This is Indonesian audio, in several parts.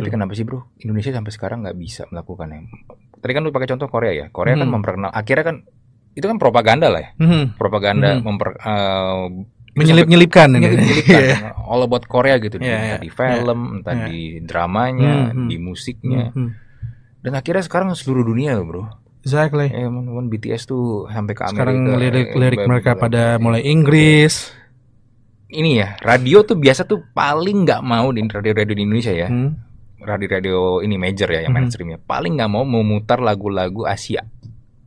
Tapi kenapa sih bro, Indonesia sampai sekarang nggak bisa melakukan yang... Tadi kan lu pakai contoh Korea ya. Korea kan hmm. kan memperkenal, akhirnya kan itu kan propaganda lah ya. Hmm. Propaganda hmm. memper uh, eh, menyelip-nyelipkan nyelipkan yeah. Iya. all about Korea gitu yeah, entah yeah. di film, yeah. entah yeah. di dramanya, hmm. hmm. di musiknya. Hmm, hmm. Dan akhirnya sekarang seluruh dunia loh, Bro. Exactly. Eh, yeah, man, BTS tuh sampai ke Amerika. Sekarang lirik-lirik mereka pada mulai Inggris. Iya. Ini ya, radio tuh biasa tuh paling nggak mau di radio-radio di Indonesia ya. Hmm radio-radio ini major ya yang -hmm. mainstreamnya paling nggak mau memutar lagu-lagu Asia.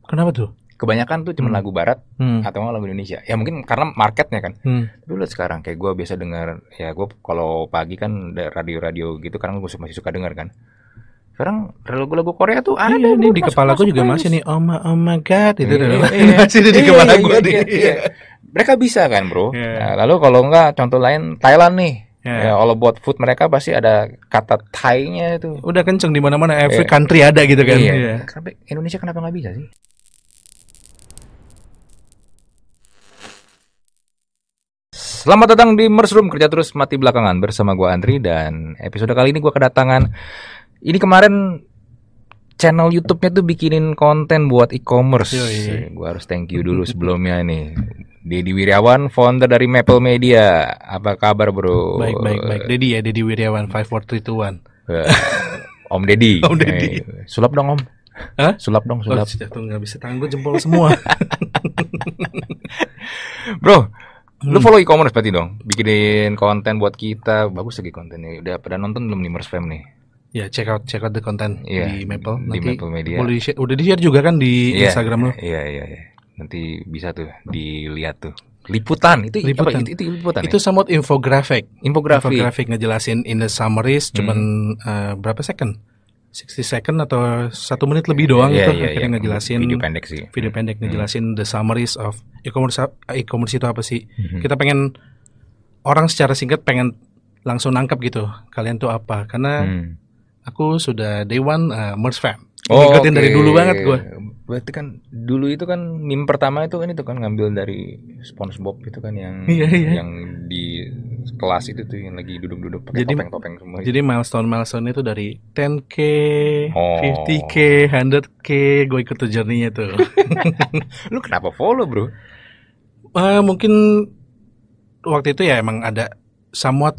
Kenapa tuh? Kebanyakan tuh cuma hmm. lagu barat hmm. atau lagu Indonesia. Ya mungkin karena marketnya kan. Hmm. Dulu sekarang kayak gue biasa dengar ya gue kalau pagi kan radio-radio gitu karena gue masih suka dengar kan. Sekarang lagu-lagu Korea tuh iya, ada iya, nih di kepala gue juga masih nih oh my, oh my god itu iya, iya, iya, masih iya, di kepala iya, gue iya, iya, iya. Mereka bisa kan, Bro? Yeah. Nah, lalu kalau enggak contoh lain Thailand nih. Yeah. Ya, kalau buat food mereka pasti ada kata Thai-nya itu. Udah kenceng di mana-mana, every yeah. Iya. country ada gitu kan. Iya. Yeah. yeah. Kenapa Indonesia kenapa nggak bisa sih? Selamat datang di Mersroom kerja terus mati belakangan bersama gue Andri dan episode kali ini gue kedatangan ini kemarin channel YouTube-nya tuh bikinin konten buat e-commerce. Gue harus thank you dulu sebelumnya nih Dedi Wirawan, founder dari Maple Media. Apa kabar, Bro? Baik, baik, baik. Dedi ya, Dedi Wirawan one. Eh, om Dedi. Om Dedi. Eh, sulap dong, Om. Hah? Sulap dong, oh, sulap. Oh, nggak bisa tanggung jempol semua. bro, hmm. lu follow e-commerce berarti dong. Bikinin konten buat kita, bagus lagi kontennya. Udah pada nonton belum nih Mers Fam nih? Ya, yeah, check out check out the content yeah, di Maple. Nanti di Maple Media. udah di share juga kan di yeah, Instagram lu? Iya, iya, iya nanti bisa tuh dilihat tuh liputan itu liputan apa, itu, itu liputan ya? itu ya? somewhat infografik infografik infografik ngejelasin in the summaries hmm. cuman uh, berapa second 60 second atau satu menit lebih ya, ya, doang yeah, itu yeah, akhirnya yeah. ngejelasin video pendek sih video pendek hmm. ngejelasin hmm. the summaries of e-commerce e-commerce itu apa sih hmm. kita pengen orang secara singkat pengen langsung nangkap gitu kalian tuh apa karena hmm. aku sudah day one uh, merge fam Oh, ngikutin okay. dari dulu banget gue. Berarti kan dulu itu kan mim pertama itu kan itu kan ngambil dari SpongeBob itu kan yang yeah, yeah. yang di kelas itu tuh yang lagi duduk-duduk pakai topeng-topeng semua. Jadi gitu. milestone milestone itu dari 10k, oh. 50k, 100k, gue ikut tuh journey-nya tuh. Lu kenapa follow, Bro? Uh, mungkin waktu itu ya emang ada somewhat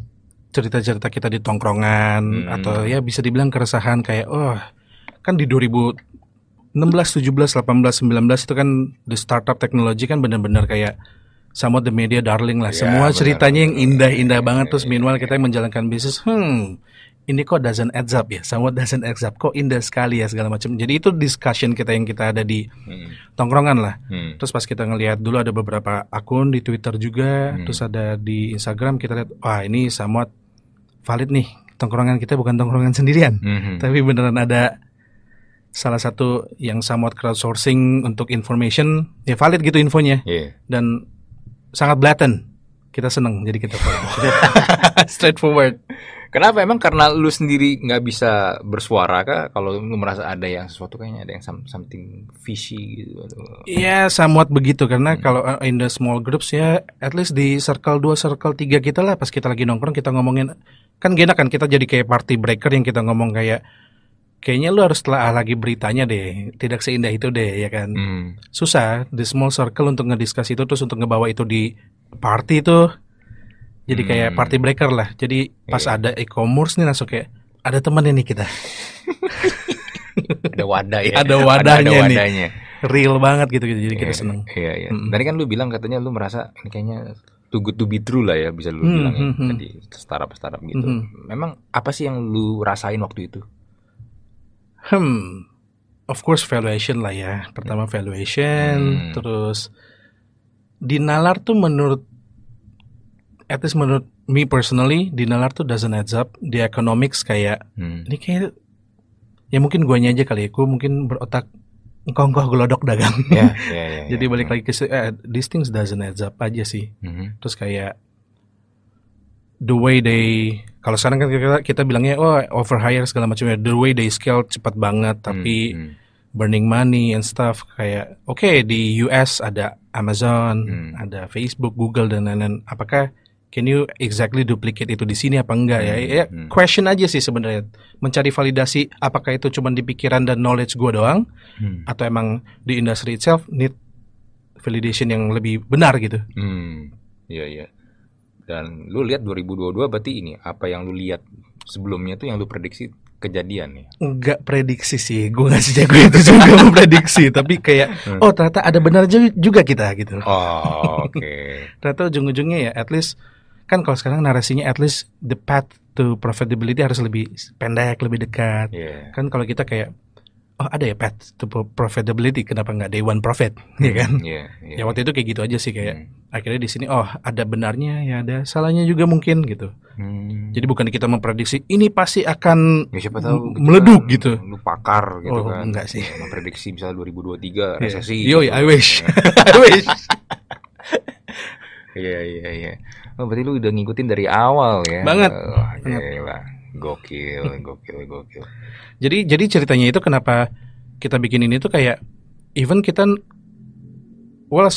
cerita-cerita kita di tongkrongan hmm. atau ya bisa dibilang keresahan kayak oh kan di 2016, 17, 18, 19 itu kan the startup teknologi kan benar-benar kayak sama the media darling lah. Yeah, Semua benar. ceritanya yang indah-indah yeah, banget iya, terus iya, minimal kita yang menjalankan bisnis, hmm, ini kok doesn't adds up ya, somewhat doesn't adds up, kok indah sekali ya segala macam. Jadi itu discussion kita yang kita ada di hmm. tongkrongan lah. Hmm. Terus pas kita ngelihat dulu ada beberapa akun di Twitter juga, hmm. terus ada di Instagram kita lihat, wah ini somewhat valid nih tongkrongan kita bukan tongkrongan sendirian, hmm. tapi beneran ada salah satu yang somewhat crowdsourcing untuk information ya valid gitu infonya yeah. dan sangat blatant kita seneng jadi kita straightforward kenapa emang karena lu sendiri nggak bisa bersuara kah kalau lu merasa ada yang sesuatu kayaknya ada yang something fishy gitu iya yeah, somewhat begitu karena hmm. kalau uh, in the small groups ya at least di circle 2 circle 3 kita lah pas kita lagi nongkrong kita ngomongin kan gak kan kita jadi kayak party breaker yang kita ngomong kayak kayaknya lu harus telah lagi beritanya deh tidak seindah itu deh ya kan hmm. susah di small circle untuk ngediskusi itu terus untuk ngebawa itu di party itu jadi hmm. kayak party breaker lah jadi pas yeah. ada e-commerce nih langsung kayak ada temen ini kita ada wadah ya ada wadahnya, ada, ada wadahnya nih real banget gitu jadi yeah, kita iya, seneng iya yeah, yeah. hmm. kan lu bilang katanya lu merasa ini kayaknya too good to be true lah ya bisa lu -hmm. bilang ya, tadi startup startup gitu -hmm. memang apa sih yang lu rasain waktu itu Hmm, of course valuation lah ya. Pertama hmm. valuation, hmm. terus di Nalar tuh menurut at least menurut me personally di Nalar tuh doesn't add up di economics kayak hmm. ini kayak ya mungkin guanya aja kali ya. Gue mungkin berotak ngkongkoh gelodok dagang. Yeah, yeah, yeah, ya. Jadi Jadi yeah. balik hmm. lagi ke eh, these things doesn't add up aja sih. Mm -hmm. Terus kayak the way they kalau sekarang kan kita, kita bilangnya oh over hire segala macamnya, the way they scale cepat banget, hmm, tapi hmm. burning money and stuff kayak oke okay, di US ada Amazon, hmm. ada Facebook, Google dan lain-lain. Apakah can you exactly duplicate itu di sini apa enggak ya? hmm, ya? Hmm. question aja sih sebenarnya. Mencari validasi apakah itu cuma di pikiran dan knowledge gua doang hmm. atau emang di industry itself need validation yang lebih benar gitu. Hmm. Iya yeah, iya. Yeah dan lu lihat 2022 berarti ini apa yang lu lihat sebelumnya tuh yang lu prediksi kejadian ya? Enggak prediksi sih, gue gak sejago itu juga memprediksi, tapi kayak hmm. oh ternyata ada benar juga kita gitu. Oh, oke. Okay. ternyata ujung-ujungnya ya at least kan kalau sekarang narasinya at least the path to profitability harus lebih pendek, lebih dekat. Yeah. Kan kalau kita kayak oh ada ya path to profitability kenapa nggak day one profit ya kan yeah, yeah, ya waktu itu kayak gitu aja sih kayak hmm. akhirnya di sini oh ada benarnya ya ada salahnya juga mungkin gitu hmm. jadi bukan kita memprediksi ini pasti akan ya, siapa tahu gitu meleduk kan, gitu lu pakar gitu oh, kan enggak sih ya, memprediksi misalnya 2023 iya. resesi yeah. yo gitu. I wish iya. I wish Iya iya iya. Oh, berarti lu udah ngikutin dari awal ya. Banget. Oh, Iya, iya, Gokil, gokil, gokil. Jadi jadi ceritanya itu kenapa kita bikin ini tuh kayak even kita well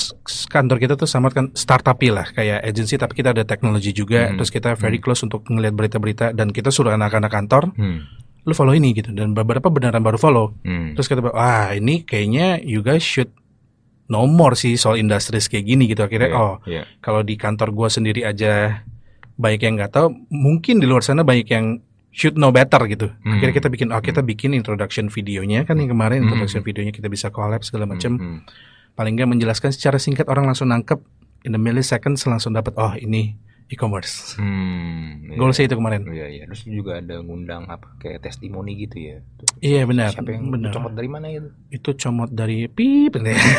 kantor kita tuh sama kan startup lah kayak agency tapi kita ada teknologi juga hmm. terus kita very hmm. close hmm. untuk ngelihat berita-berita dan kita suruh anak-anak kantor hmm. lu follow ini gitu dan beberapa beneran baru follow hmm. terus kita wah ini kayaknya you guys should no more sih soal industri kayak gini gitu akhirnya yeah, oh yeah. kalau di kantor gua sendiri aja banyak yang nggak tahu mungkin di luar sana banyak yang should know better gitu. Hmm. Akhirnya kita bikin oh kita hmm. bikin introduction videonya kan yang kemarin hmm. introduction hmm. videonya kita bisa collab segala hmm, macam. Hmm. Paling nggak menjelaskan secara singkat orang langsung nangkep in the millisecond langsung dapat oh ini e-commerce. Hmm, Goal saya itu kemarin. Iya iya. Terus juga ada ngundang apa kayak testimoni gitu ya. iya benar. Siapa yang benar. comot dari mana itu? Itu comot dari pip.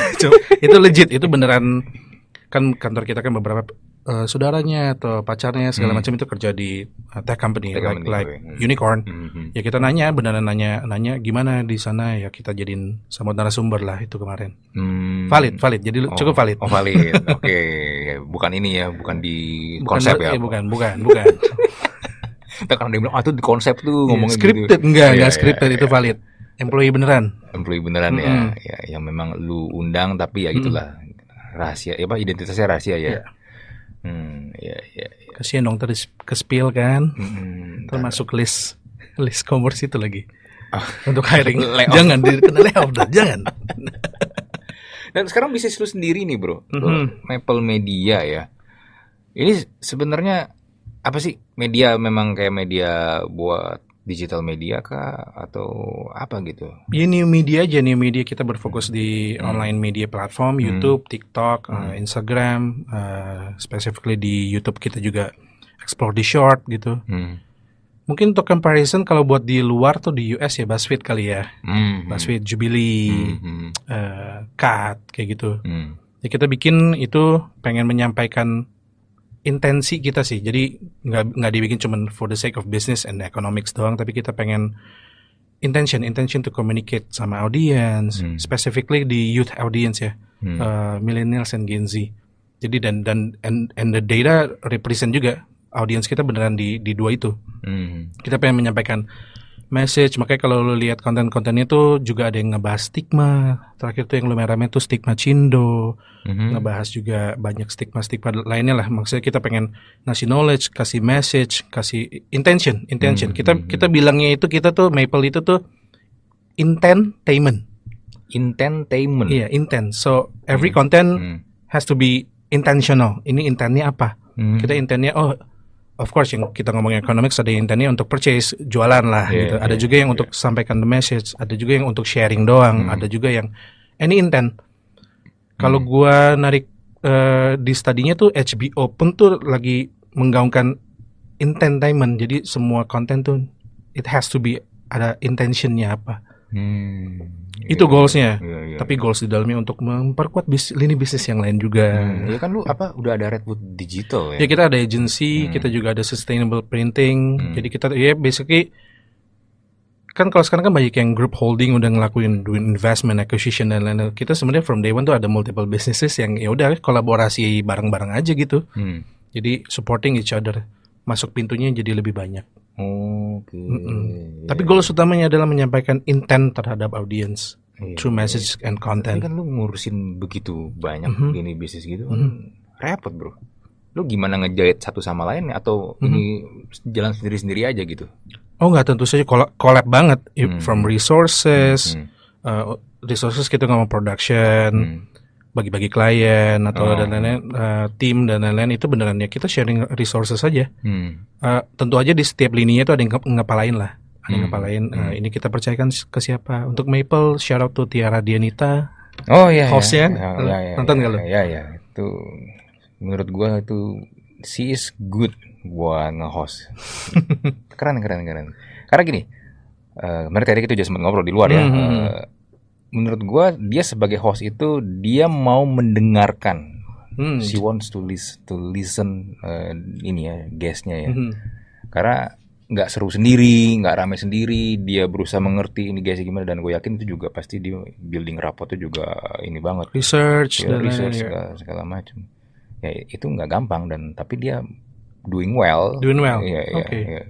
itu legit. Itu beneran kan kantor kita kan beberapa uh, saudaranya atau pacarnya segala hmm. macam itu kerja di uh, tech company tech company like hmm. unicorn. Hmm, hmm, hmm. Ya kita nanya beneran nanya nanya gimana di sana ya kita jadiin sama narasumber lah itu kemarin. Hmm. Valid, valid. Jadi oh. cukup valid. Oh, valid. Oke, okay. bukan ini ya, bukan di bukan, konsep ya. Eh, bukan, bukan, bukan. Tekan karena dia bilang, ah itu di konsep tuh yeah, ngomongin gitu. scripted, gitu. enggak, iya, enggak yeah, scripted itu iya. valid. Employee beneran. Employee beneran mm -hmm. ya, ya, yang memang lu undang tapi ya gitulah mm -hmm. rahasia, ya apa identitasnya rahasia ya. Yeah. Hmm, iya iya. iya. Kasihan dong terus ke spill kan. Hmm, Termasuk list list commerce itu lagi. Oh. Untuk hiring. jangan Jangan kena layoff dah, jangan. Dan sekarang bisnis lu sendiri nih, Bro. Mm -hmm. Maple Media ya. Ini sebenarnya apa sih media memang kayak media buat digital media kah atau apa gitu? Ya new media aja new media kita berfokus di hmm. online media platform hmm. YouTube, TikTok, hmm. Uh, Instagram, uh, specifically di YouTube kita juga explore di short gitu. Hmm. Mungkin untuk comparison kalau buat di luar tuh di US ya Buzzfeed kali ya, hmm. Buzzfeed Jubilee, hmm. uh, hmm. eh, Cut kayak gitu. Hmm. Ya kita bikin itu pengen menyampaikan intensi kita sih. Jadi nggak nggak dibikin cuma for the sake of business and economics doang, tapi kita pengen intention intention to communicate sama audience, hmm. specifically di youth audience ya, hmm. uh, millennials and Gen Z. Jadi dan dan and, and the data represent juga audience kita beneran di di dua itu. Hmm. Kita pengen menyampaikan message makanya kalau lu lihat konten-kontennya itu juga ada yang ngebahas stigma terakhir tuh yang lumayan rame tuh stigma cindo mm-hmm. ngebahas juga banyak stigma-stigma lainnya lah maksudnya kita pengen ngasih knowledge kasih message kasih intention intention mm-hmm. kita kita bilangnya itu kita tuh maple itu tuh intentainment intentainment iya yeah, intent so every mm-hmm. content mm-hmm. has to be intentional ini intentnya apa mm-hmm. kita intentnya oh of course yang kita ngomongin economics ada yang intentnya untuk purchase jualan lah yeah, gitu. Ada yeah, juga yang yeah. untuk sampaikan the message, ada juga yang untuk sharing doang, hmm. ada juga yang any intent. Kalau hmm. gua narik uh, di studinya tuh HBO pun tuh lagi menggaungkan intentainment. Jadi semua konten tuh it has to be ada intentionnya apa. Hmm. Iya, Itu goalsnya. Yeah, yeah, Tapi goals di dalamnya untuk memperkuat bis, lini bisnis yang lain juga. Hmm, ya kan lu apa udah ada Redwood Digital ya. Ya kita ada agency, hmm. kita juga ada sustainable printing. Hmm. Jadi kita ya basically kan kalau sekarang kan banyak yang group holding udah ngelakuin doing investment acquisition dan lain-lain kita sebenarnya from day one tuh ada multiple businesses yang ya udah kolaborasi bareng-bareng aja gitu hmm. jadi supporting each other masuk pintunya jadi lebih banyak Oke. Okay. Mm -mm. Tapi iya. goals utamanya adalah menyampaikan intent terhadap audience yeah, through iya. message and content. Tapi kan lu ngurusin begitu banyak mm -hmm. gini bisnis gitu, mm -hmm. repot bro. Lu gimana ngejahit satu sama lain atau mm -hmm. ini mm-hmm. jalan sendiri-sendiri aja gitu? Oh nggak tentu saja collab banget mm -hmm. from resources, mm -hmm. uh, resources kita ngomong production. Mm bagi-bagi klien atau oh. dan lain-lain uh, tim dan lain-lain itu beneran ya kita sharing resources saja hmm. uh, tentu aja di setiap lininya itu ada yang ngepalain lah ada yang hmm. uh, ini kita percayakan ke siapa untuk Maple shout out to Tiara Dianita oh iya, iya. hostnya kan? ya, ya, nonton ya, iya, ya, ya itu menurut gua itu she is good buat nge-host keren keren keren karena gini uh, mereka tadi kita juga sempat ngobrol di luar ya uh, menurut gue dia sebagai host itu dia mau mendengarkan hmm. she wants to listen to listen uh, ini ya guestnya ya hmm. karena nggak seru sendiri nggak rame sendiri dia berusaha mengerti ini guys gimana dan gue yakin itu juga pasti di building rapport itu juga ini banget research ya, dan research dan ya. segala, segala macam ya itu nggak gampang dan tapi dia doing well doing well iya, ya, okay. ya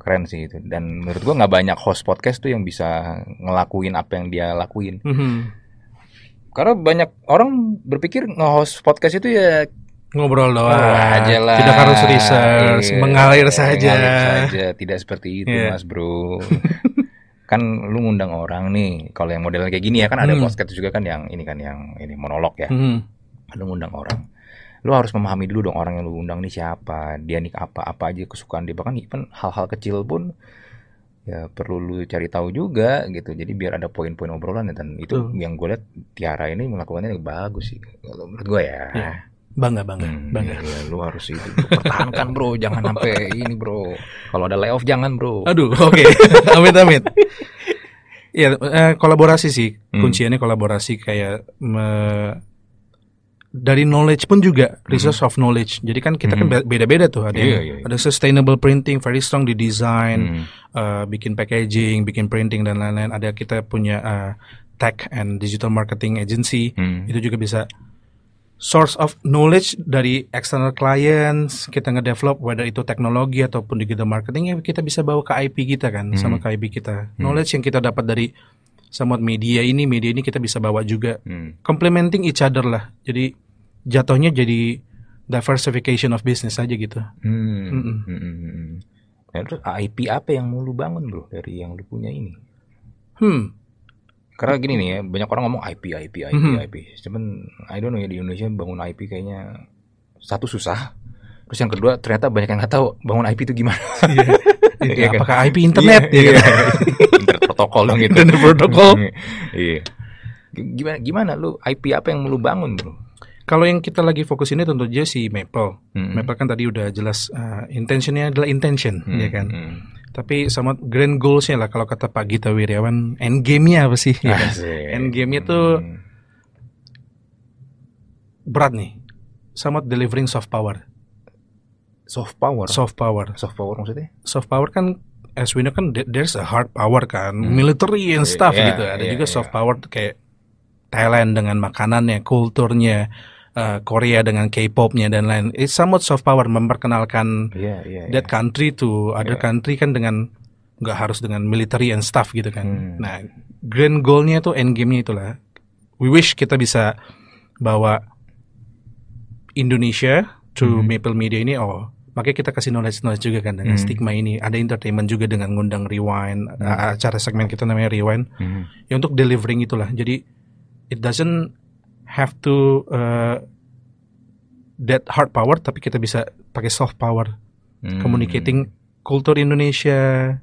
keren sih itu dan menurut gua nggak banyak host podcast tuh yang bisa ngelakuin apa yang dia lakuin mm -hmm. karena banyak orang berpikir nge-host podcast itu ya ngobrol doang ah, aja lah tidak harus research iya, mengalir saja mengalir tidak seperti itu yeah. mas bro kan lu ngundang orang nih kalau yang modelnya kayak gini ya kan ada hmm. podcast juga kan yang ini kan yang ini monolog ya hmm. lu ngundang orang lu harus memahami dulu dong orang yang lu undang nih siapa dia nih apa apa aja kesukaan dia bahkan even hal-hal kecil pun ya perlu lu cari tahu juga gitu jadi biar ada poin-poin obrolan ya dan itu hmm. yang gue lihat Tiara ini melakukannya bagus sih kalau menurut gue ya, ya bangga bangga hmm, bangga ya, lu harus itu pertahankan bro jangan sampai ini bro kalau ada layoff jangan bro aduh oke okay. amit amit ya eh, kolaborasi sih hmm. kunciannya hmm. kolaborasi kayak me dari knowledge pun juga mhm. resource mm -hmm. of knowledge. Jadi kan kita mm -hmm. kan mhm. beda-beda tuh ada yeah, yeah, yeah. Iya. ada sustainable printing very strong di design, mm -hmm. uh, bikin packaging, bikin printing dan lain-lain. Ada kita punya uh, tech and digital marketing agency. Mm -hmm. Itu juga bisa source of knowledge dari external clients. Kita ngedevelop whether itu teknologi ataupun digital marketing ya kita bisa bawa ke IP kita kan mm -hmm. sama mhm. ke IP kita. Mm -hmm. Knowledge yang kita dapat dari sama media ini media ini kita bisa bawa juga hmm. complementing each other lah jadi jatuhnya jadi diversification of business aja gitu hmm. Hmm hmm, hmm. hmm. Nah, terus IP apa yang mau lu bangun bro dari yang lu punya ini hmm karena gini nih ya banyak orang ngomong IP IP IP hmm. IP cuman I don't know ya di Indonesia bangun IP kayaknya satu susah terus yang kedua ternyata banyak yang nggak tahu bangun IP itu gimana yeah. Iya itu, ya, apakah IP internet yeah, ya iya kan? Iya protokol dong itu. Under protokol. iya. Gimana gimana lu IP apa yang lu bangun, Bro? Kalau yang kita lagi fokus ini tentu aja si Maple. Hmm. Maple kan tadi udah jelas uh, intentionnya adalah intention, hmm. ya kan? Hmm. Tapi sama grand goalsnya lah kalau kata Pak Gita Wirjawan end game-nya apa sih? Ya kan? End game-nya tuh hmm. berat nih. Sama delivering soft power soft power soft power soft power maksudnya soft power kan as we know kan there's a hard power kan, hmm. military and stuff gitu. yeah, gitu. Ada yeah, juga yeah. soft power kayak Thailand dengan makanannya, kulturnya, uh, Korea dengan K-popnya dan lain. It's somewhat soft power memperkenalkan yeah, yeah, yeah. that country to other yeah. country kan dengan nggak harus dengan military and stuff gitu kan. Hmm. Nah, grand goalnya tuh end game-nya itulah. We wish kita bisa bawa Indonesia to hmm. Maple Media ini oh makanya kita kasih knowledge knowledge juga kan dengan mm. stigma ini ada entertainment juga dengan ngundang rewind uh, acara segmen kita namanya rewind mm. ya untuk delivering itulah jadi it doesn't have to uh, that hard power tapi kita bisa pakai soft power mm. communicating kultur Indonesia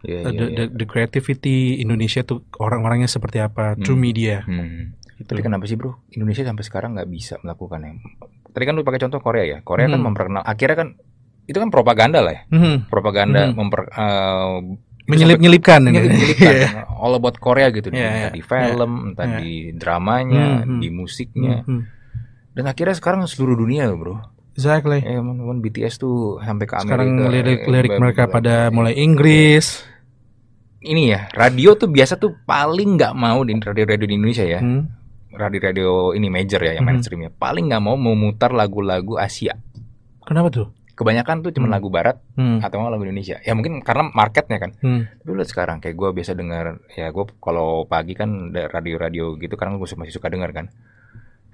yeah, uh, ya, the, the ya. the creativity Indonesia tuh orang-orangnya seperti apa hmm. true media hmm. Itu. kenapa sih bro? Indonesia sampai sekarang nggak bisa melakukan yang. Tadi kan lu pakai contoh Korea ya. Korea kan hmm. kan memperkenal. Akhirnya kan itu kan propaganda lah ya. mm Hmm. Propaganda mm hmm. memper uh, menyelip-nyelipkan menyelip yeah. Gitu. Iya. all about Korea gitu yeah, entah yeah. di film, yeah. entah yeah. di dramanya, mm hmm. di musiknya. mm Hmm. Dan akhirnya sekarang seluruh dunia, loh, Bro. Exactly. Ya, eh, man, man, BTS tuh sampai ke Amerika. Sekarang eh, lirik-lirik eh, mereka pada iya. mulai Inggris. Ini ya, radio tuh biasa tuh paling nggak mau di radio-radio di Indonesia ya. Hmm. Radio-radio ini major ya yang hmm. mainstreamnya. Hmm. Paling nggak mau memutar lagu-lagu Asia. Kenapa tuh? kebanyakan tuh cuma hmm. lagu barat hmm. atau lagu Indonesia. Ya mungkin karena marketnya kan. Hmm. Tapi lu sekarang kayak gue biasa dengar ya gue kalau pagi kan radio-radio gitu karena gue masih suka dengar kan.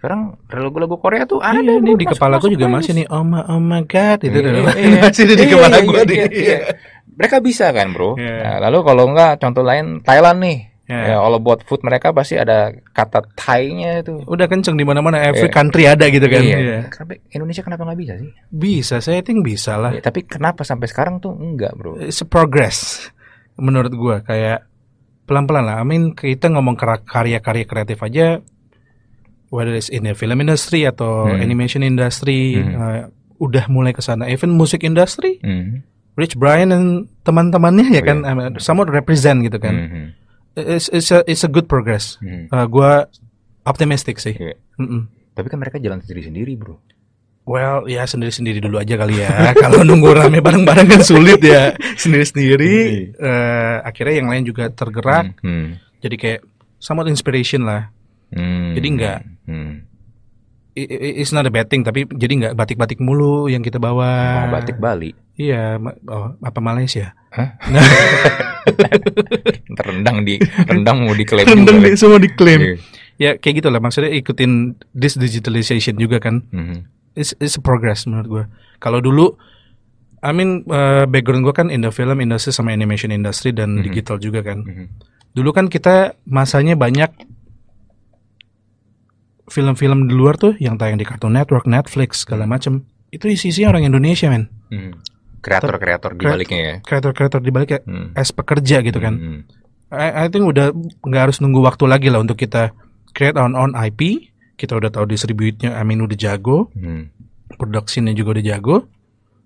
Sekarang lagu-lagu Korea tuh ada iya, nih di kepala gue juga masih nih oh my, oh my god itu iya, iya, masih iya, di kepala gue iya, iya, iya. Mereka bisa kan, Bro? Yeah. Nah, lalu kalau enggak contoh lain Thailand nih. Yeah. Ya, kalau buat food mereka pasti ada kata Thai-nya itu. Udah kenceng di mana-mana every yeah. country ada gitu kan. Iya. Yeah. Kenapa Indonesia kenapa nggak bisa sih? Bisa, saya think bisa lah. Yeah, tapi kenapa sampai sekarang tuh enggak, Bro? It's a progress menurut gua kayak pelan-pelan lah. I mean, kita ngomong karya-karya kreatif aja whether it's in the film industry atau hmm. animation industry hmm. uh, udah mulai ke sana. Even musik industry. Hmm. Rich Brian dan teman-temannya ya oh, kan yeah. Uh, some represent gitu kan. Hmm, hmm it's, it's a it's a good progress. Hmm. Uh, gue optimistik sih. Yeah. Mm -mm. Tapi kan mereka jalan sendiri sendiri bro. Well, ya sendiri-sendiri dulu aja kali ya. Kalau nunggu rame bareng-bareng kan sulit ya. Sendiri-sendiri. Uh, eh, akhirnya yang lain juga tergerak. Hmm, hmm. Jadi kayak somewhat inspiration lah. Hmm. Jadi enggak. Hmm. It's not a bad thing, tapi jadi nggak batik-batik mulu yang kita bawa. Oh, batik Bali. Iya, oh, apa Malaysia? Hah? rendang di rendang mau diklaim rendang juga, di, kan? semua diklaim yeah. ya kayak gitulah maksudnya ikutin this digitalization juga kan mm -hmm. it's, it's a progress menurut gue kalau dulu I mean uh, background gue kan in the film industry sama animation industry dan mm -hmm. digital juga kan mm -hmm. dulu kan kita masanya banyak film-film di luar tuh yang tayang di Cartoon Network, Netflix segala macem itu isi isi orang Indonesia men mm -hmm kreator-kreator di baliknya ya. Kreator-kreator di baliknya hmm. as pekerja gitu kan. Hmm, hmm. I, I think udah nggak harus nunggu waktu lagi lah untuk kita create on on IP. Kita udah tahu distribute-nya, I mean udah jago. Hmm. production juga udah jago.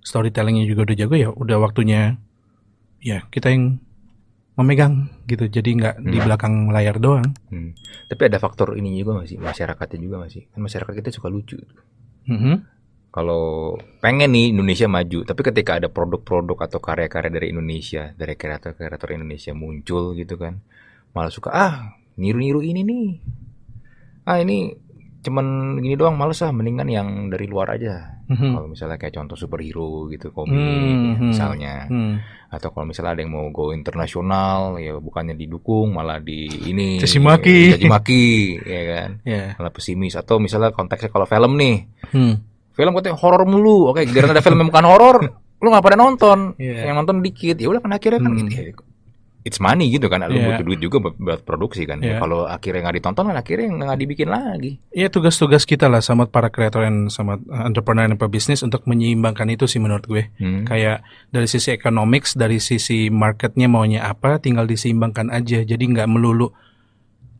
Storytellingnya juga udah jago ya, udah waktunya ya kita yang memegang gitu jadi nggak hmm. di belakang layar doang hmm. tapi ada faktor ini juga masih masyarakatnya juga masih kan masyarakat kita suka lucu mm -hmm kalau pengen nih Indonesia maju, tapi ketika ada produk-produk atau karya-karya dari Indonesia, dari kreator-kreator Indonesia muncul gitu kan, malah suka ah niru-niru ini nih, ah ini cuman gini doang males ah mendingan yang dari luar aja mm-hmm. kalau misalnya kayak contoh superhero gitu komik mm-hmm. Ya, hmm, hmm. misalnya mm-hmm. atau kalau misalnya ada yang mau go internasional ya bukannya didukung malah di ini caci maki eh, caci maki ya kan yeah. malah pesimis atau misalnya konteksnya kalau film nih mm film katanya horor mulu oke karena ada film yang bukan horor lu nggak pada nonton yeah. yang nonton dikit ya udah kan akhirnya kan hmm. gitu ya. it's money gitu kan, lu yeah. butuh duit juga buat produksi kan. Yeah. Ya, kalau akhirnya nggak ditonton, kan akhirnya nggak dibikin lagi. Iya tugas-tugas kita lah sama para kreator dan sama eh, entrepreneur dan pebisnis untuk menyeimbangkan itu sih menurut gue. Hmm. Kayak dari sisi economics, dari sisi marketnya maunya apa, tinggal diseimbangkan aja. Jadi nggak melulu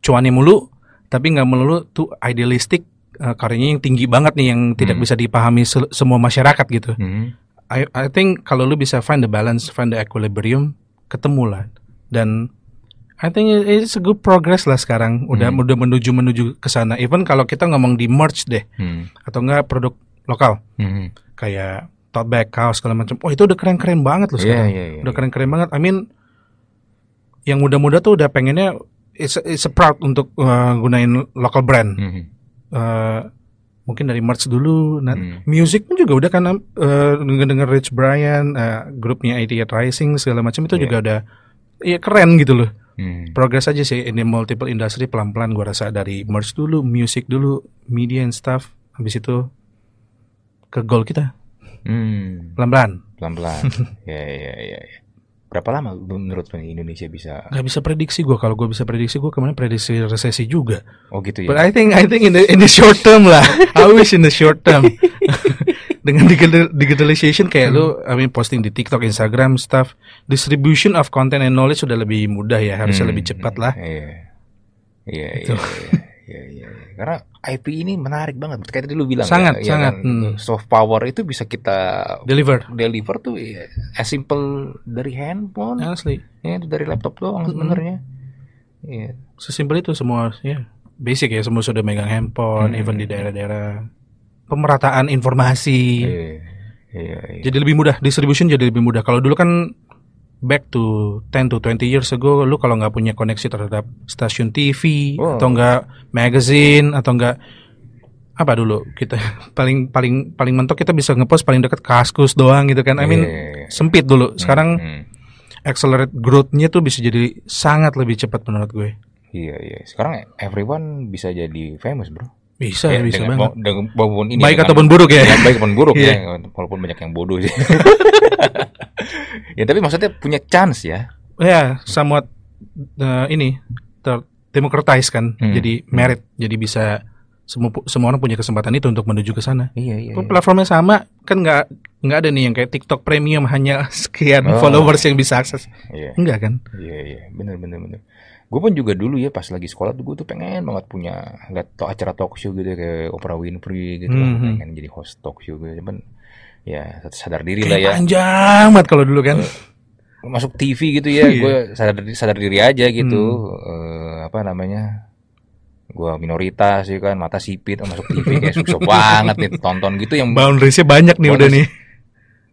cuannya mulu, tapi nggak melulu tuh idealistik uh, karyanya yang tinggi banget nih yang tidak hmm. bisa dipahami se semua masyarakat gitu. Hmm. I, I think kalau lu bisa find the balance, find the equilibrium, ketemulah. Dan I think it's a good progress lah sekarang. Udah hmm. udah menuju menuju ke sana. Even kalau kita ngomong di merch deh, hmm. atau enggak produk lokal, hmm. kayak tote bag, kaos segala macam. Oh itu udah keren keren banget loh iya, sekarang. Yeah, yeah, yeah, udah keren keren banget. I mean, yang muda-muda tuh udah pengennya it's, it's a proud untuk uh, gunain local brand. -hmm uh, mungkin dari merch dulu nah, hmm. music pun juga udah karena uh, denger Rich Brian uh, grupnya Idea Rising segala macam itu yeah. juga udah ya keren gitu loh hmm. progres aja sih ini multiple industry pelan-pelan gua rasa dari merch dulu music dulu media and stuff habis itu ke goal kita hmm. pelan-pelan pelan-pelan ya ya ya, ya berapa lama menurut Indonesia bisa? nggak bisa prediksi gue. Kalau gue bisa prediksi gue kemarin prediksi resesi juga. Oh gitu ya. But I think I think in the in the short term lah. I wish in the short term. Dengan digitalization kayak hmm. lu, I mean posting di TikTok, Instagram, stuff, distribution of content and knowledge sudah lebih mudah ya, harusnya hmm. lebih cepat hmm, lah. Iya. Iya. Gitu. iya. iya. Iya iya ya. karena IP ini menarik banget. Kayak tadi lu bilang sangat ya, sangat ya kan, hmm. soft power itu bisa kita deliver deliver tuh ya, as simple dari handphone asli ya dari laptop doang hmm. sebenarnya. Iya. Sesimpel itu semua ya. Basic ya semua sudah megang handphone hmm. even di daerah-daerah pemerataan informasi. Iya, iya, iya. Jadi lebih mudah distribution jadi lebih mudah. Kalau dulu kan back to 10 to 20 years ago lu kalau nggak punya koneksi terhadap stasiun TV oh. atau enggak magazine atau enggak apa dulu kita paling paling paling mentok kita bisa ngepost paling dekat kaskus doang gitu kan I mean yeah. Iya, iya. sempit dulu hmm, sekarang mm-hmm. accelerate growth-nya tuh bisa jadi sangat lebih cepat menurut gue iya yeah, iya yeah. sekarang everyone bisa jadi famous bro bisa iya, ya, bisa banget baik ataupun buruk ya, ya baik ataupun buruk ya walaupun banyak yang bodoh sih ya tapi maksudnya punya chance ya ya yeah, somewhat uh, ini terdemokratis kan hmm. jadi hmm. merit hmm. jadi bisa semua semua orang punya kesempatan itu untuk menuju ke sana iya, iya, iya. platformnya sama kan nggak nggak ada nih yang kayak TikTok premium hanya sekian oh. followers yang bisa akses iya. enggak kan iya iya benar benar benar gue pun juga dulu ya pas lagi sekolah tuh gue tuh pengen banget punya lihat acara talk show gitu ya, kayak Oprah Winfrey gitu mm -hmm. pengen jadi host talk show gitu cuman ya sadar diri lah ya panjang banget kalau dulu kan eh, masuk TV gitu ya iya. gue sadar diri sadar diri aja gitu hmm. uh, apa namanya gue minoritas sih ya kan mata sipit masuk TV kayak susah banget nih tonton gitu yang boundariesnya banyak nih udah nih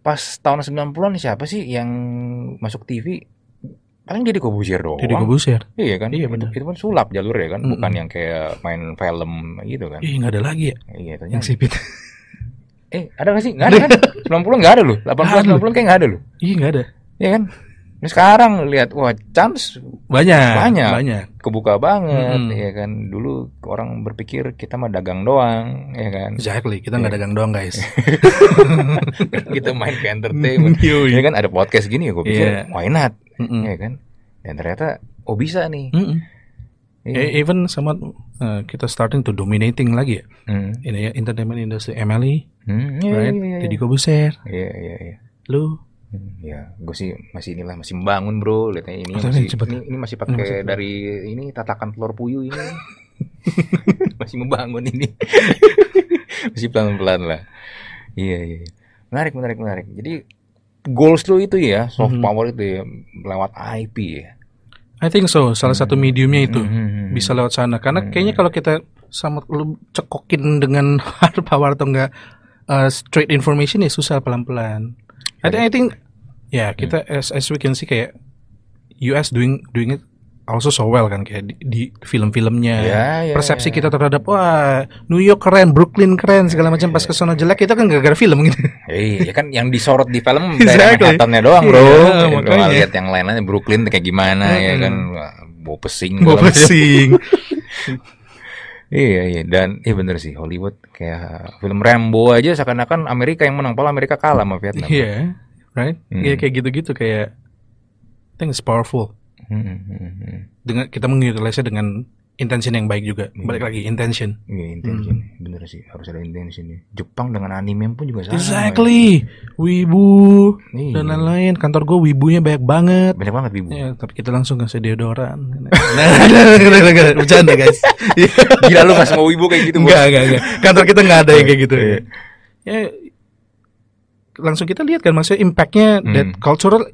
pas tahun 90-an siapa sih yang masuk TV paling jadi kobusir doang. Jadi kobusir? Iya kan? Iya benar. Itu, kan sulap jalur ya kan, mm -mm. bukan yang kayak main film gitu kan. Iya, nggak ada lagi ya. Iya, ternyata. Yang sipit. Eh, ada gak sih? Gak ada kan? 90 gak ada loh. 80 90 kayak gak ada loh. Iya, gak ada. Iya kan? Ini sekarang lihat wah chance banyak banyak, banyak. kebuka banget hmm. ya kan dulu orang berpikir kita mah dagang doang ya kan exactly kita nggak ya. dagang doang guys kita main ke entertainment ya kan ada podcast gini ya gue pikir yeah. why not mm -mm. ya kan dan ternyata oh bisa nih mm Even sama uh, kita starting to dominating lagi ya. Hmm. Ini ya entertainment industry MLE Hmm, yeah, right? yeah, iya, Jadi iya. Kobuser. Iya, iya, iya. Lu? Hmm, ya, gue sih masih inilah masih membangun bro. Lihatnya ini, oh, masih, cepet. ini, ini masih pakai hmm, dari ini tatakan telur puyuh ini. masih membangun ini. masih pelan-pelan lah. Iya, iya, iya. Menarik, menarik, menarik. Jadi goals lu itu ya, soft -hmm. power itu ya lewat IP ya. I think so. Salah hmm. satu mediumnya itu hmm, hmm, -hmm. bisa lewat sana. Karena -hmm. kayaknya kalau kita sama lu cekokin dengan hard power atau enggak uh, straight information ya susah pelan-pelan. I think I think ya yeah, kita as as we can see kayak US doing doing it also so well kan kayak di, film-filmnya yeah, yeah, persepsi yeah. kita terhadap wah New York keren Brooklyn keren segala macam pas kesana jelek kita kan gara-gara film gitu iya, iya kan yang disorot di film exactly. dari Manhattannya doang iya, bro yeah, makanya. lihat yang lain-lain Brooklyn kayak gimana mm -hmm. ya kan bawa pesing pesing Iya iya dan iya bener sih Hollywood kayak uh, film Rambo aja seakan-akan Amerika yang menang, pola Amerika kalah sama Vietnam. Iya, yeah, right? Hmm. Iya mm. yeah, kayak gitu-gitu kayak I think it's powerful. Mm hmm, hmm. Dengan kita mengutilisasi dengan intention yang baik juga. Yeah. Balik lagi intention. Iya, yeah, intention. Hmm. Bener sih, harus ada intention ya. Jepang dengan anime pun juga sama. Exactly. Ya. Wibu yeah. dan lain-lain. Kantor gue wibunya banyak banget. Banyak banget wibu. Ya, tapi kita langsung kasih deodoran. Nah. Bercanda guys. Gila lu kasih mau wibu kayak gitu. Enggak, enggak, enggak. Kantor kita enggak ada yang kayak gitu. Iya. ya. ya langsung kita lihat kan maksudnya impactnya hmm. that cultural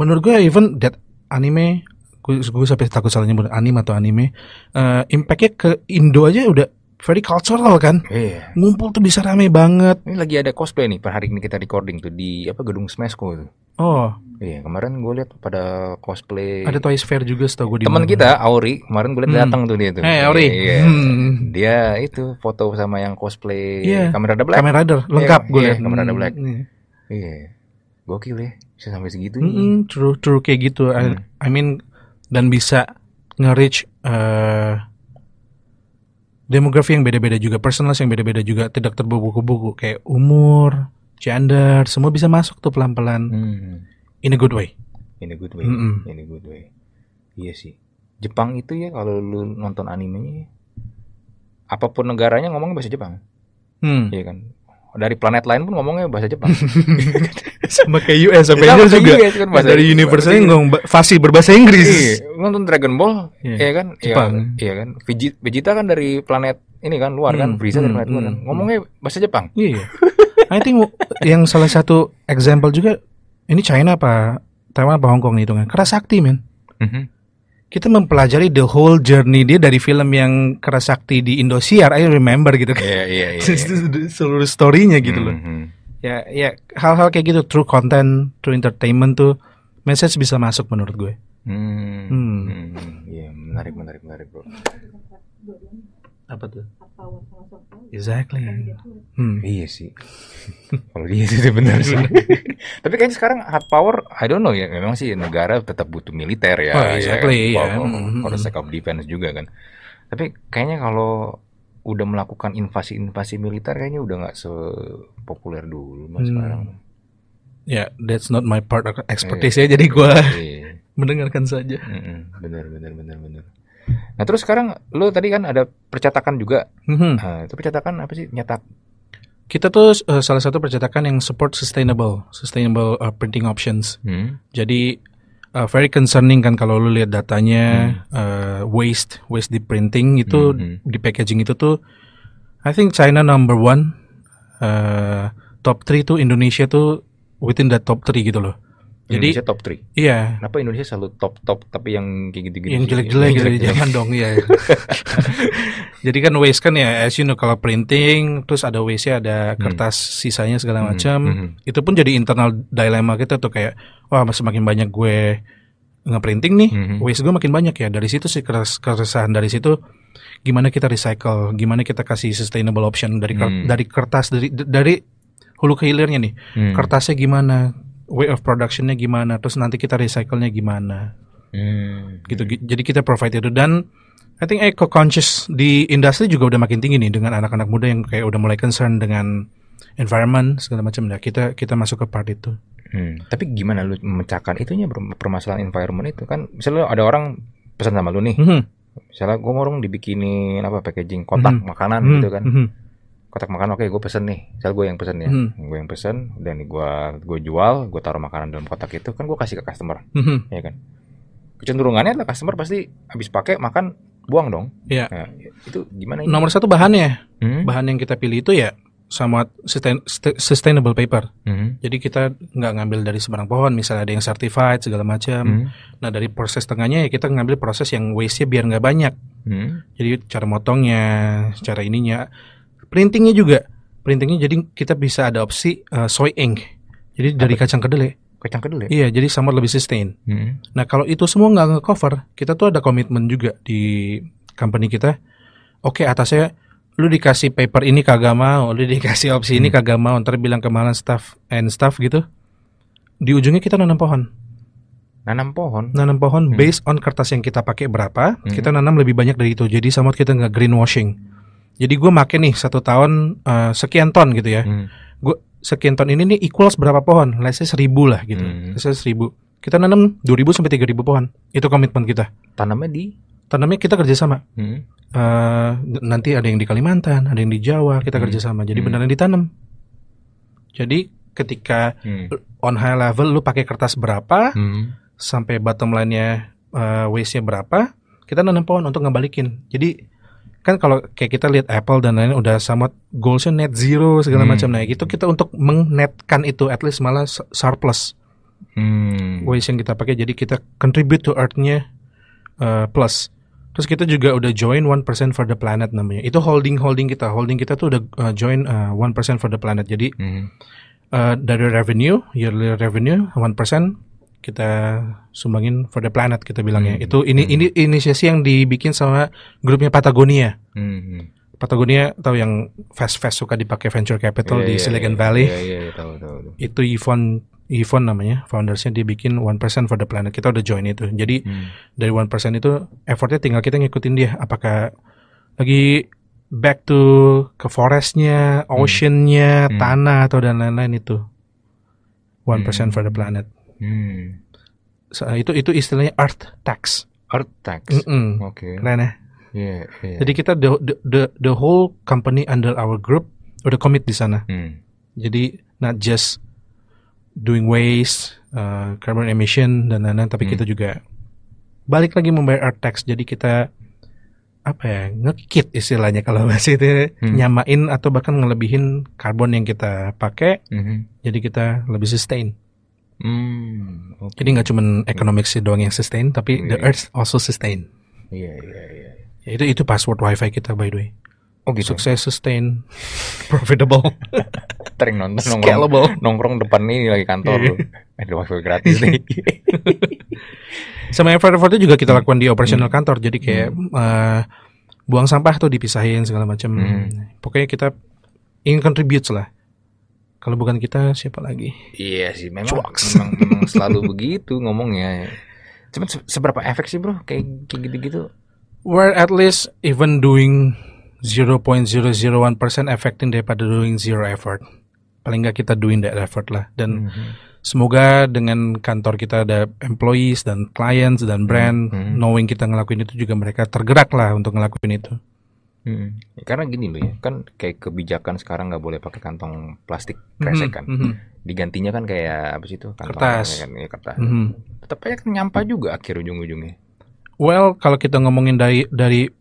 menurut gue even that anime gue gue sampai takut salah nyebut anime atau anime uh, impactnya ke Indo aja udah very cultural kan Yeah. ngumpul tuh bisa rame banget ini lagi ada cosplay nih per hari ini kita recording tuh di apa gedung Smashco itu. oh iya kemarin gue lihat pada cosplay ada Toys Fair juga setahu gue teman kita Auri kemarin gue lihat hmm. datang tuh dia tuh eh hey, Auri iya, iya, hmm. dia itu foto sama yang cosplay yeah. Iya. Black iya, lengkap yeah, gue yeah, lihat Kamen hmm. iya yeah. yeah. gokil ya bisa sampai segitu mm -hmm, true true kayak gitu hmm. I mean dan bisa nge-reach uh, demografi yang beda-beda juga, personal yang beda-beda juga, tidak terbuku-buku kayak umur, gender, semua bisa masuk tuh pelan-pelan. Hmm. In a good way. In a good way. Mm -mm. In a good way. Iya sih. Jepang itu ya kalau lu nonton animenya ya, apapun negaranya ngomongnya bahasa Jepang. Hmm. Iya kan. Dari planet lain pun ngomongnya bahasa Jepang. sama kayak US sama kayak juga. kan bahasa dari Universal iya. ngomong fasih berbahasa Inggris. Iya, nonton Dragon Ball, yeah. iya kan? Jepang. Iya, iya kan? Iya, iya kan? Vegeta kan dari planet ini kan luar kan? hmm, kan, Frieza hmm, dari planet hmm, luar kan. Hmm, hmm. Ngomongnya bahasa Jepang. Iya. I think yang salah satu example juga ini China apa Taiwan apa Hong Kong itu kan. Keras sakti, men. Mm -hmm. Kita mempelajari the whole journey dia dari film yang keras sakti di Indosiar, I remember gitu kan. Iya, iya, iya. Seluruh story-nya gitu mm -hmm. loh. Mm-hmm ya ya hal-hal kayak gitu true content true entertainment tuh message bisa masuk menurut gue hmm hmm, hmm. yeah, menarik menarik menarik bro apa tuh exactly hmm. iya sih kalau dia itu benar sih tapi kayaknya sekarang hard power I don't know ya memang sih negara tetap butuh militer ya oh, exactly ya, ya. kan? yeah. mm -hmm. kalau, hmm. defense juga kan tapi kayaknya kalau udah melakukan invasi-invasi militer kayaknya udah nggak sepopuler dulu mas hmm. sekarang. Ya, yeah, that's not my part of expertise yeah. ya, jadi gue yeah. mendengarkan saja. Mm hmm bener, bener, bener, bener. Nah terus sekarang lo tadi kan ada percetakan juga, mm -hmm. nah, itu percetakan apa sih nyetak? Kita tuh uh, salah satu percetakan yang support sustainable, sustainable uh, printing options. Hmm. Jadi uh, very concerning kan kalau lu lihat datanya hmm. uh, waste waste di printing itu hmm. di packaging itu tuh I think China number one uh, top three tuh Indonesia tuh within the top three gitu loh jadi Indonesia top 3. Iya. Kenapa Indonesia selalu top top tapi yang kayak gitu-gitu? Yang jelek-jelek gitu, -jelek. jangan dong ya. Jadi kan waste kan ya as you know kalau printing terus ada waste-nya ada hmm. kertas hmm. sisanya segala hmm, macam. Hmm, hmm. Itu pun jadi internal dilema kita tuh kayak wah semakin banyak gue ngeprinting nih, -hmm. waste gue makin banyak ya. Dari situ sih keresahan dari situ gimana kita recycle, gimana kita kasih sustainable option dari hmm. dari kertas dari dari hulu ke hilirnya nih. Hmm. Kertasnya gimana? way of productionnya gimana, terus nanti kita recycle-nya gimana. Hmm. Gitu. Hmm. Jadi kita provide itu dan I think eco conscious di industri juga udah makin tinggi nih dengan anak-anak muda yang kayak udah mulai concern dengan environment segala macam ya. Kita kita masuk ke part itu. Hmm. Tapi gimana lu memecahkan itunya permasalahan environment itu kan misalnya ada orang pesan sama lu nih. Hmm. Misalnya gue mau dong dibikinin apa packaging kotak hmm. makanan hmm. gitu kan. Hmm kotak makan oke okay, gue pesen nih misal gue yang pesen ya hmm. gue yang pesen dan gue gue jual gue taruh makanan dalam kotak itu kan gue kasih ke customer hmm. ya kan kecenderungannya adalah customer pasti habis pakai makan buang dong ya. nah, itu gimana ini? nomor satu bahannya hmm? bahan yang kita pilih itu ya sama sustain, sustainable paper. Mm-hmm. Jadi kita nggak ngambil dari sebarang pohon, misalnya ada yang certified segala macam. hmm Nah dari proses tengahnya ya kita ngambil proses yang waste-nya biar nggak banyak. Mm-hmm. Jadi cara motongnya, cara ininya printingnya juga printingnya jadi kita bisa opsi uh, eh, soy ink jadi dari kacang kedelai kacang kedelai iya jadi sama lebih sustain hmm. nah kalau itu semua nggak ngecover kita tuh ada komitmen juga di company kita oke okay, atasnya lu dikasih paper ini kagak mau lu dikasih opsi hmm. ini kagak mau ntar bilang kemahalan staff and staff gitu di ujungnya kita nanam pohon nanam pohon nanam pohon hmm. based on kertas yang kita pakai berapa hmm. kita nanam lebih banyak dari itu jadi sama kita nggak greenwashing jadi gue make nih satu tahun uh, sekian ton gitu ya. Hmm. Gue sekian ton ini nih equals berapa pohon? Let's say seribu lah gitu. Hmm. Let's say seribu. Kita nanam dua ribu sampai tiga ribu pohon. Itu komitmen kita. Tanamnya di? Tanamnya kita kerjasama. Hmm. Uh, nanti ada yang di Kalimantan, ada yang di Jawa. Kita hmm. kerjasama. Jadi hmm. yang ditanam. Jadi ketika hmm. on high level lu pakai kertas berapa, hmm. sampai bottom line-nya uh, waste-nya berapa, kita nanam pohon untuk ngebalikin. Jadi kan kalau kayak kita lihat Apple dan lain-lain udah sama goalsnya net zero segala hmm. macam nah gitu kita untuk mengnetkan itu at least malah surplus hmm. ways yang kita pakai jadi kita contribute to earthnya uh, plus terus kita juga udah join one percent for the planet namanya itu holding holding kita holding kita tuh udah uh, join eh, one uh, percent for the planet jadi hmm. uh, dari revenue yearly revenue one percent kita sumbangin for the planet kita bilangnya. Hmm. Itu ini hmm. ini inisiasi yang dibikin sama grupnya Patagonia. Hmm. hmm. Patagonia tahu yang fast-fast suka dipakai venture capital yeah, di yeah, Silicon yeah, Valley. Yeah, yeah, yeah, tahu, tahu, tahu. Itu Yvonne Yvonne namanya, foundersnya dia bikin one percent for the planet. Kita udah join itu. Jadi hmm. dari one percent itu effortnya tinggal kita ngikutin dia. Apakah lagi back to ke forestnya, hmm. oceannya, hmm. tanah atau dan lain-lain itu. One percent hmm. for the planet. Hmm. So, itu itu istilahnya earth tax. Earth tax. Mm -mm. Oke. Okay. Yeah, yeah. Jadi kita the, the the whole company under our group udah commit di sana. Hmm. Jadi not just doing waste, uh, carbon emission dan lain-lain, tapi hmm. kita juga balik lagi membayar earth tax. Jadi kita apa ya ngekit istilahnya kalau masih itu ya. hmm. nyamain atau bahkan ngelebihin karbon yang kita pakai. Hmm. Jadi kita lebih sustain. Hmm, okay. Jadi nggak cuma sih doang yang sustain, tapi yeah, the iya, iya. earth also sustain. Iya, yeah, iya, yeah, iya. Ya itu itu password wifi kita by the way. Oh gitu. Sukses, sustain, profitable. Tering nonton nongkrong, nongkrong depan ini lagi kantor yeah. tuh. Eh, ada wifi gratis nih. Sama effort-effortnya juga kita lakukan di operasional hmm. kantor. Jadi kayak hmm. uh, buang sampah tuh dipisahin segala macam. Hmm. Pokoknya kita ingin contribute lah kalau bukan kita siapa lagi? Iya sih memang memang, memang selalu begitu ngomongnya. Cuman se seberapa efek sih bro kayak kayak gitu-gitu? We're at least even doing 0.001% affecting daripada doing zero effort. Paling nggak kita doing that effort lah dan mm -hmm. semoga dengan kantor kita ada employees dan clients dan brand mm -hmm. knowing kita ngelakuin itu juga mereka tergerak lah untuk ngelakuin itu. Hmm. Karena gini loh ya, kan kayak kebijakan sekarang nggak boleh pakai kantong plastik kresek hmm. kan. Mm -hmm. Digantinya kan kayak apa sih itu kertas. Kan, ya, kertas. Mm -hmm. Tetap aja kan nyampah juga akhir ujung-ujungnya. Well, kalau kita ngomongin dari dari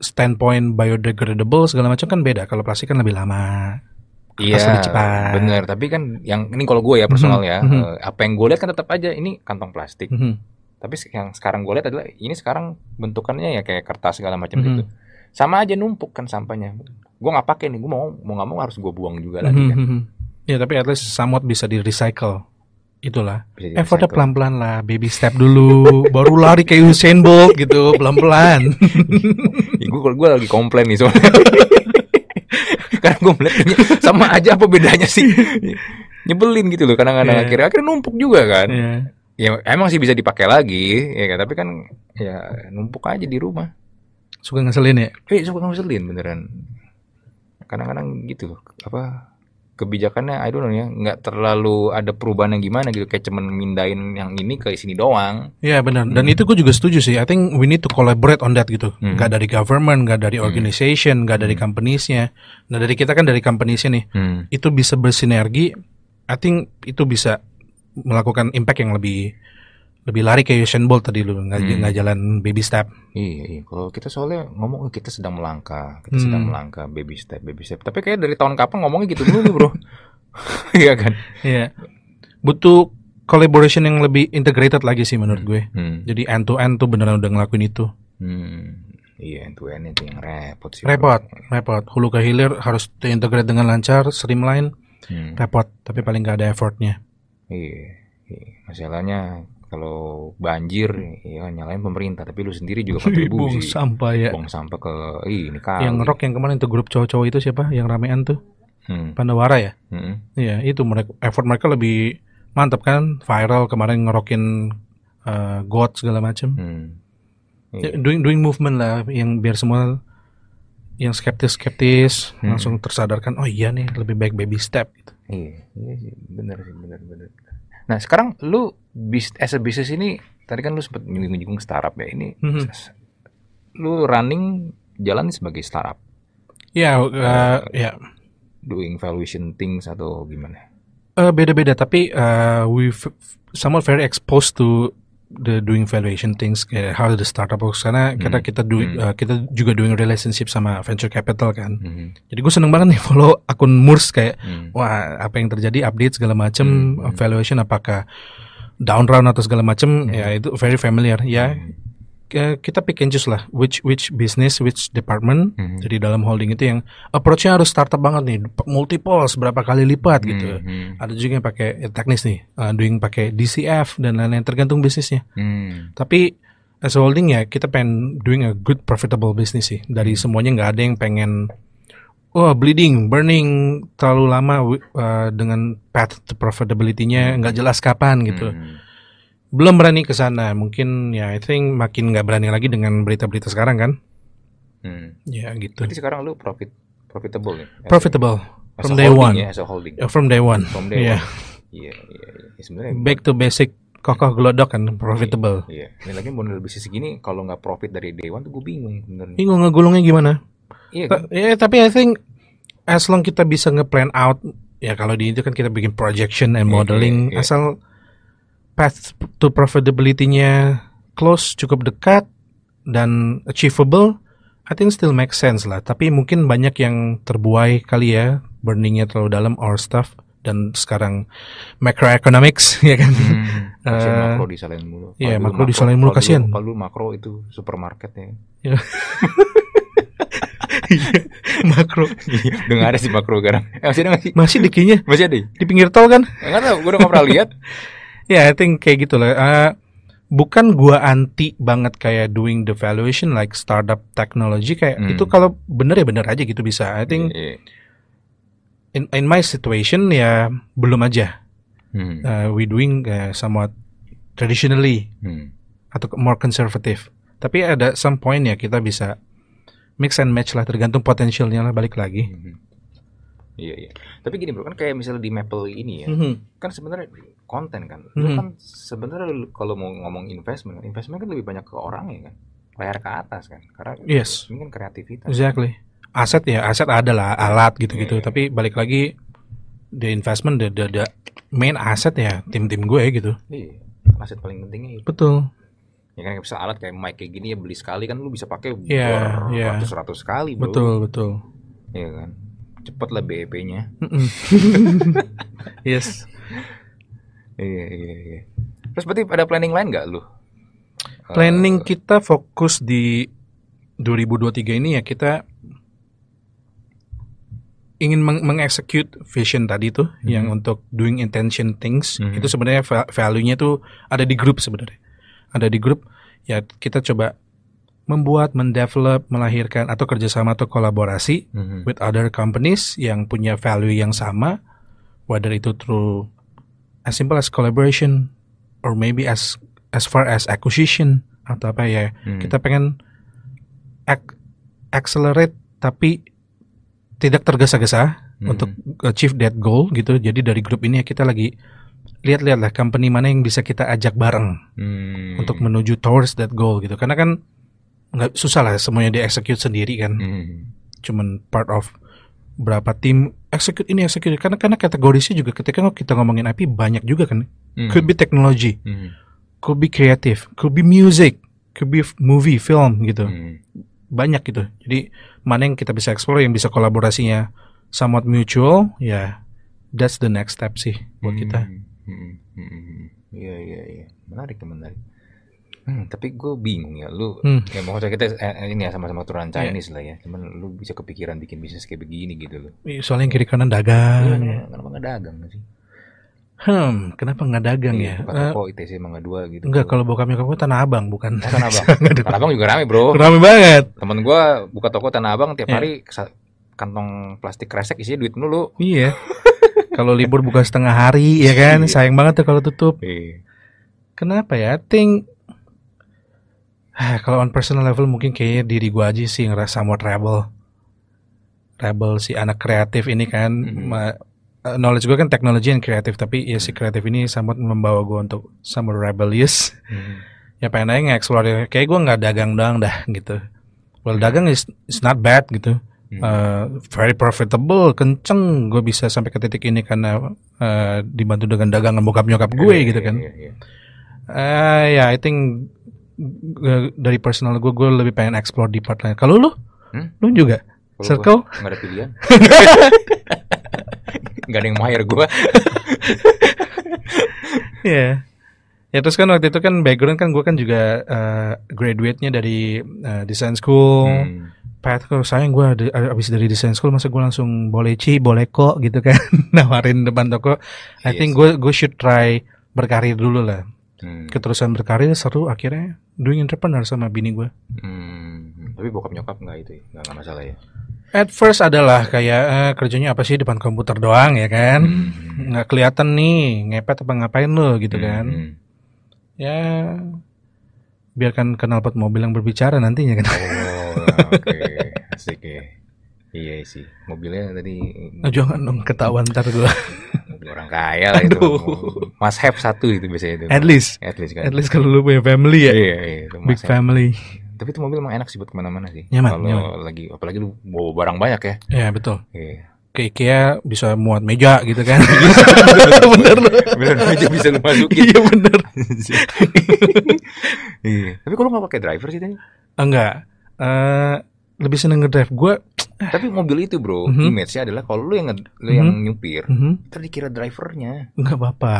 standpoint biodegradable segala macam kan beda. Kalau plastik kan lebih lama. Iya, bener. Tapi kan yang ini kalau gue ya personal mm -hmm. ya, mm -hmm. Eh, apa yang gue lihat kan tetap aja ini kantong plastik. Mm -hmm. Tapi yang sekarang gue lihat adalah ini sekarang bentukannya ya kayak kertas segala macam mm -hmm. gitu sama aja numpuk kan sampahnya gue nggak pakai nih gue mau mau nggak mau harus gue buang juga lagi kan ya tapi at least somewhat bisa di recycle itulah bisa effortnya eh, pelan pelan lah baby step dulu baru lari kayak Usain Bolt gitu pelan pelan ya, gue gue lagi komplain nih soalnya karena gue melihat sama aja apa bedanya sih nyebelin gitu loh kadang-kadang yeah. akhirnya akhirnya numpuk juga kan yeah. ya emang sih bisa dipakai lagi ya kan? tapi kan ya numpuk aja di rumah suka ngeselin ya eh suka ngeselin beneran kadang-kadang gitu apa kebijakannya I don't know ya nggak terlalu ada perubahan yang gimana gitu kayak cuman mindain yang ini ke sini doang Iya yeah, benar dan hmm. itu gue juga setuju sih I think we need to collaborate on that gitu hmm. nggak dari government nggak dari hmm. organization hmm. dari companiesnya nah dari kita kan dari companiesnya nih hmm. itu bisa bersinergi I think itu bisa melakukan impact yang lebih lebih lari kayak Usain Bolt tadi lu nggak hmm. jalan baby step. Iya, iya. Kalau kita soalnya ngomong eh, kita sedang melangkah, kita hmm. sedang melangkah baby step, baby step. Tapi kayak dari tahun kapan ngomongnya gitu dulu nih, Bro. iya kan? Iya. Butuh collaboration yang lebih integrated lagi sih menurut hmm. gue. Hmm. Jadi end to end tuh beneran udah ngelakuin itu. Hmm. Iya, end to end itu yang repot sih. Repot, bro. repot. Hulu ke hilir harus terintegrate dengan lancar, streamline. Hmm. Repot, tapi paling gak ada effortnya. Iya. iya. Masalahnya kalau banjir ya nyalain pemerintah tapi lu sendiri juga kontribusi buang sampah ya buang sampah ke ih, ini kali yang rock yang kemarin itu grup cowok-cowok itu siapa yang ramean tuh hmm. Pandawara ya hmm. ya itu mereka effort mereka lebih mantap kan viral kemarin ngerokin uh, god segala macam hmm. yeah. Ya, doing doing movement lah yang biar semua yang skeptis skeptis hmm. langsung tersadarkan oh iya nih lebih baik baby step gitu iya iya sih bener sih bener. benar Nah sekarang lu bis as a business ini tadi kan lu sempat menyinggung startup ya ini, mm-hmm. lu running jalan sebagai startup. Ya, yeah, uh, eh, ya. Yeah. Doing valuation things atau gimana? beda eh, beda-beda tapi uh, eh, we somewhat very exposed to the doing valuation things kayak how the startup works karena hmm. kita kita do, hmm. uh, kita juga doing relationship sama venture capital kan hmm. jadi gue seneng banget nih follow akun Murs kayak hmm. wah apa yang terjadi update segala macem hmm. valuation apakah down round atau segala macem hmm. ya itu very familiar ya hmm Eh, kita pick and choose lah which which business which department hmm. jadi dalam holding itu yang approachnya harus startup banget nih multiple berapa kali lipat gitu. hmm. gitu ada juga yang pakai ya, teknis nih uh, doing pakai DCF dan lain-lain tergantung bisnisnya hmm. tapi as a holding ya kita pengen doing a good profitable business sih dari hmm. semuanya nggak ada yang pengen oh bleeding burning terlalu lama uh, dengan path to profitability-nya hmm. nggak jelas kapan gitu hmm belum berani ke sana. Mungkin ya, I think makin nggak berani lagi dengan berita-berita sekarang kan. Hmm. Ya gitu. Jadi sekarang lu profit profitable ya? Profitable as from day one. Ya, as a holding. Uh, from day one. From day yeah. one. Iya, yeah, iya, iya. yeah. back to basic kokoh gelodok kan profitable. Iya. yeah. Ini lagi model bisnis segini kalau nggak profit dari day one tuh gue bingung bener. Bingung ngegulungnya gimana? Iya. Kan? ya, tapi I think as long kita bisa nge-plan out ya kalau di itu kan kita bikin projection and iya, modeling yeah, yeah, yeah. asal path to profitability-nya close cukup dekat dan achievable, I think still make sense lah. Tapi mungkin banyak yang terbuai kali ya, burningnya terlalu dalam or stuff dan sekarang macroeconomics ya kan. Hmm, uh, makro disalahin mulu. Iya, yeah, makro, makro disalahin mulu kasihan. Kalau makro itu supermarket ya. Iya. Iya, makro. udah iya, gak ada sih makro sekarang. Eh, masih ada masih? Masih dikinya Masih ada. Ya? Di pinggir tol kan? Enggak tahu, gue udah gak pernah lihat yeah, I think kayak gitu lah. Uh, bukan gua anti banget kayak doing the valuation like startup technology kayak mm. itu kalau bener ya bener aja gitu bisa. I think iya, iya. in in my situation ya belum aja. Mm. Uh, we doing uh, somewhat traditionally mm. atau more conservative. Tapi ada some point ya kita bisa mix and match lah tergantung potensialnya lah balik lagi. Hmm. Iya iya. Tapi gini bro kan kayak misalnya di Maple ini ya, mm -hmm. kan sebenarnya konten kan, mm -hmm. kan sebenarnya kalau mau ngomong investment, investment kan lebih banyak ke orang ya kan, layar ke atas kan, karena yes. ini kan kreativitas. Exactly. Aset ya aset adalah alat gitu-gitu, yeah. Iya. tapi balik lagi the investment the the, the main aset ya tim-tim gue gitu. Iya. Aset paling pentingnya itu. Betul ya kan bisa alat kayak mic kayak gini ya beli sekali kan lu bisa pakai yeah, iya. ratus yeah. kali bro. betul betul Iya kan cepet lah BEP-nya. yes. Iya iya iya. Terus berarti ada planning lain nggak lu? Planning uh, kita fokus di 2023 ini ya kita ingin meng vision tadi tuh mm -hmm. yang untuk doing intention things mm -hmm. itu sebenarnya value-nya tuh ada di grup sebenarnya. Ada di grup ya kita coba membuat, mendevelop, melahirkan atau kerjasama atau kolaborasi mm-hmm. with other companies yang punya value yang sama, whether itu through as simple as collaboration or maybe as as far as acquisition atau apa ya, mm-hmm. kita pengen ac- accelerate tapi tidak tergesa-gesa mm-hmm. untuk achieve that goal gitu. Jadi dari grup ini ya kita lagi lihat-lihatlah company mana yang bisa kita ajak bareng hmm. untuk menuju towards that goal gitu. Karena kan nggak susah lah semuanya di execute sendiri kan hmm. cuman part of berapa tim execute ini execute karena karena kategorisnya juga ketika kita ngomongin IP banyak juga kan hmm. could be technology hmm. could be creative could be music could be movie film gitu hmm. banyak gitu jadi mana yang kita bisa explore yang bisa kolaborasinya somewhat mutual ya yeah, that's the next step sih buat hmm. kita hmm. Hmm. Hmm. Iya, iya, iya. Menarik, menarik. Hmm, tapi gue bingung ya, lu hmm. ya maksudnya kita eh, eh ini ya sama-sama turunan iya. Chinese yeah. lah ya, cuman lu bisa kepikiran bikin bisnis kayak begini gitu loh. Iya, soalnya yang kiri kanan dagang. ya. kenapa nggak dagang sih? Hmm, kenapa nggak dagang iya, ya? Pak uh, eh, ITC Mangga dua gitu. Enggak, kalau bokapnya kamu Tanah Abang bukan. Oh, Tanah Abang. Tanah Abang juga rame, Bro. Rame banget. Temen gue buka toko Tanah Abang tiap yeah. hari kantong plastik kresek isinya duit mulu. Iya. kalau libur buka setengah hari ya kan, iya. sayang banget tuh kalau tutup. Iya. Kenapa ya? Think Ah, kalau on personal level mungkin kayaknya diri gue aja sih ngerasa mau rebel rebel si anak kreatif ini kan mm-hmm. Eh, knowledge gue kan teknologi yang kreatif tapi ya si mm-hmm. kreatif ini sangat membawa gue untuk sama rebellious mm-hmm. ya pengen aja nge-explore kayak gue nggak dagang doang dah gitu well dagang is, is not bad gitu mm-hmm. uh, very profitable kenceng gue bisa sampai ke titik ini karena uh, dibantu dengan dagangan bokap nyokap gue yeah, gitu kan yeah, yeah, yeah. Uh, ya yeah, I think dari personal gue gue lebih pengen explore di part lain. Kalau lu? Hmm? Lu juga? Kalo Circle? Gak ada pilihan. nggak ada yang mahir gue. ya yeah. Ya terus kan waktu itu kan background kan gue kan juga uh, graduate-nya dari uh, design school. Hmm. Path kalau sayang gue habis abis dari design school masa gue langsung boleh ci boleh kok gitu kan nawarin depan toko. I iya think gue should try berkarir dulu lah Hmm. keterusan berkarir seru akhirnya doing entrepreneur sama bini gue hmm. tapi bokap nyokap nggak itu ya? nggak masalah ya At first adalah kayak uh, kerjanya apa sih depan komputer doang ya kan hmm. nggak kelihatan nih ngepet apa ngapain lo gitu hmm. kan ya biarkan kenal pot mobil yang berbicara nantinya kan oh, okay. asik ya Iya sih, mobilnya tadi. Oh, jangan dong ketahuan ntar gua. Orang kaya lah itu. Mas have satu itu biasanya itu. At least. At least kan. At least kalau lu punya family ya. Iya, iya. Itu Big have. family. Tapi itu mobil emang enak sih buat kemana-mana sih. Nyaman, kalau nyaman. lagi, apalagi lu bawa barang banyak ya. Iya betul. Iya. Ke IKEA bisa muat meja gitu kan. Iya. bener lu. Bener meja bisa lu masukin. iya bener. iya. Tapi kalau nggak pakai driver sih tadi? Enggak. Uh, lebih seneng ngedrive gue tapi eh. mobil itu bro, mm-hmm. image-nya adalah kalau lu yang lu mm-hmm. yang mhm. nyupir, mm-hmm. dikira drivernya. Enggak apa-apa.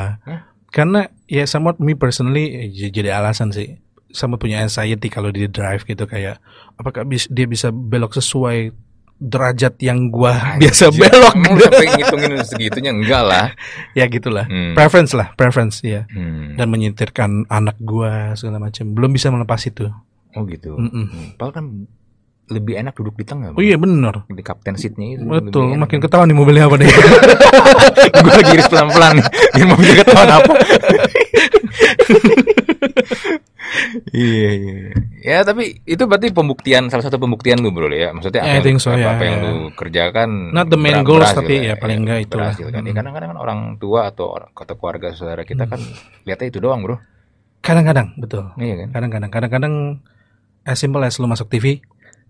Karena ya sama me personally eh, jadi alasan sih. Sama punya anxiety kalau di drive gitu kayak apakah bis, dia bisa belok sesuai derajat yang gua biasa belok. Emang gitu. sampai ngitungin segitunya enggak lah. ya gitulah. Hmm. Preference lah, preference ya. Hmm. Dan menyetirkan anak gua segala macam. Belum bisa melepas itu. Oh gitu. Mm -mm. Padahal kan lebih enak duduk di tengah. Oh iya benar. Di kapten seatnya itu. Betul. Makin ketahuan nih mobilnya apa deh. gue lagi iris pelan-pelan nih. Biar mobilnya ketahuan apa. Iya, iya iya. Ya tapi itu berarti pembuktian salah satu pembuktian lu bro ya. Maksudnya apa, yang, so, apa, yeah. yang ya. lu kerjakan. Not the main goals tapi gitu ya, paling enggak ya, itu lah. Kan. Ya, hmm. kadang-kadang kan orang tua atau orang kata keluarga saudara kita kan hmm. kan lihatnya itu doang bro. Kadang-kadang betul. Iya kan. Kadang-kadang kadang-kadang as simple as lu masuk TV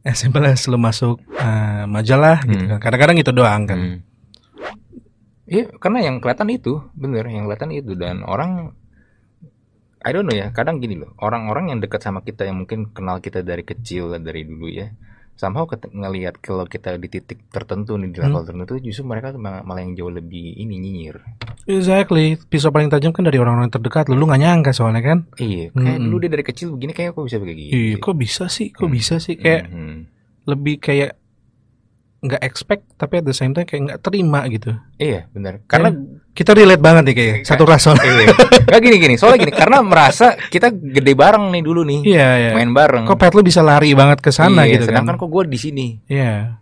eh simple as lu masuk uh, majalah gitu hmm. gitu kan. Kadang-kadang itu doang kan. Hmm. Iya, karena yang kelihatan itu, bener, yang kelihatan itu dan orang I don't know ya, kadang gini loh, orang-orang yang dekat sama kita yang mungkin kenal kita dari kecil dari dulu ya, somehow ngelihat kalau kita di titik tertentu nih di hmm. level hmm. tertentu justru mereka malah yang jauh lebih ini nyinyir. Exactly. Pisau paling tajam kan dari orang-orang terdekat. Lu nggak nyangka soalnya kan? Iya. Hmm. Kayak hmm. dulu dia dari kecil begini kayak kok bisa begini. Gitu iya, kok bisa sih? Kok hmm. bisa sih kayak hmm. lebih kayak nggak expect tapi at the same time kayak nggak terima gitu iya benar karena ya, kita relate banget nih kayak satu ras soalnya iya. nggak gini gini soalnya gini karena merasa kita gede bareng nih dulu nih iya, iya. main bareng kok pet lu bisa lari banget ke sana iya, gitu kan? sedangkan kan kok gue di sini iya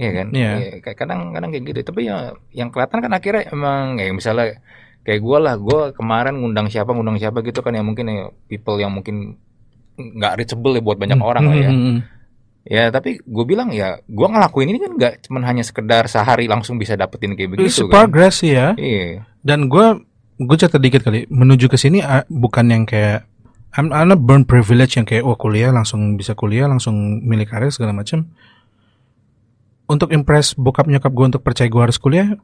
iya kan iya. iya kadang kadang kayak gitu tapi ya yang kelihatan kan akhirnya emang kayak misalnya kayak gue lah gue kemarin ngundang siapa ngundang siapa gitu kan yang mungkin ya, people yang mungkin nggak reachable ya buat banyak hmm, orang lah ya hmm, hmm, hmm. Ya tapi gue bilang ya gue ngelakuin ini kan nggak cuma hanya sekedar sehari langsung bisa dapetin kayak begitu. It's kan. progress ya. Iya. Dan gue gue cerita dikit kali menuju ke sini uh, bukan yang kayak I'm, I'm not burn privilege yang kayak oh kuliah langsung bisa kuliah langsung milik karir segala macam. Untuk impress bokap nyokap gue untuk percaya gue harus kuliah,